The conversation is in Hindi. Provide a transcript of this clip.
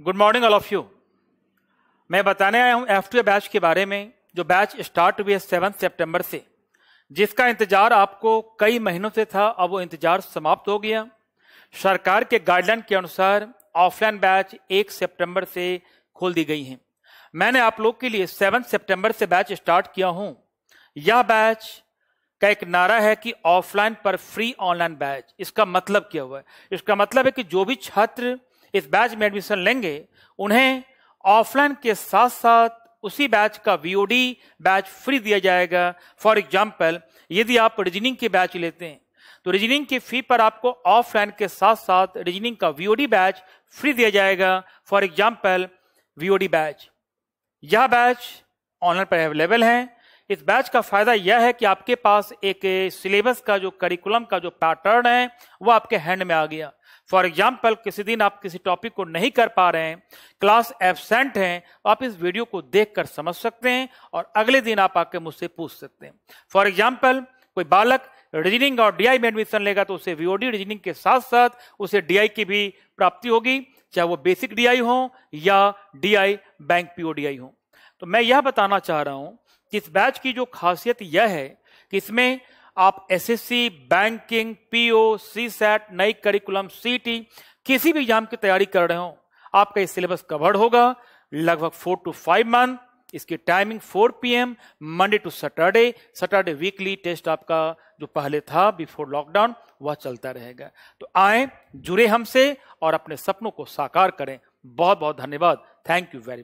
good morning all of you मैं बताने आया हूं एफ टू बैच के बारे में जो बैच स्टार्ट हुई है सेवन सेप्टेम्बर से जिसका इंतजार आपको कई महीनों से था अब वो इंतजार समाप्त हो गया सरकार के गाइडलाइन के अनुसार ऑफलाइन बैच एक सितंबर से खोल दी गई है मैंने आप लोग के लिए सेवन सितंबर से बैच स्टार्ट किया हूं यह बैच का एक नारा है कि ऑफलाइन पर फ्री ऑनलाइन बैच इसका मतलब क्या हुआ है इसका मतलब है कि जो भी छात्र इस बैच में एडमिशन लेंगे उन्हें ऑफलाइन के साथ साथ उसी बैच का वीओडी बैच फ्री दिया जाएगा फॉर एग्जाम्पल यदि आप रीजनिंग के बैच लेते हैं तो रीजनिंग की फी पर आपको ऑफलाइन के साथ साथ रीजनिंग का वीओडी बैच फ्री दिया जाएगा फॉर एग्जाम्पल वीओडी बैच यह बैच ऑनलाइन पर अवेलेबल है इस बैच का फायदा यह है कि आपके पास एक सिलेबस का जो करिकुलम का जो पैटर्न है वो आपके हैंड में आ गया फॉर एग्जाम्पल किसी दिन आप किसी टॉपिक को नहीं कर पा रहे हैं क्लास एबसेंट हैं आप इस वीडियो को देखकर समझ सकते हैं और अगले दिन आप आके मुझसे पूछ सकते हैं फॉर एग्जाम्पल कोई बालक रीजनिंग और डीआई में एडमिशन लेगा तो उसे वीओडी रीजनिंग के साथ साथ उसे डीआई की भी प्राप्ति होगी चाहे वो बेसिक डीआई हो या डीआई बैंक पीओडीआई हो तो मैं यह बताना चाह रहा हूं कि इस बैच की जो खासियत यह है कि इसमें आप SSC, banking PO, CSAT नई करिकुलम सीटी किसी भी एग्जाम की तैयारी कर रहे हो आपका यह सिलेबस कवर्ड होगा लगभग फोर टू फाइव मंथ इसकी timing 4 PM Monday to Saturday Saturday weekly test आपका जो पहले था बिफोर लॉकडाउन वह चलता रहेगा तो आए जुड़े हमसे और अपने सपनों को साकार करें बहुत बहुत धन्यवाद थैंक यू वेरी मच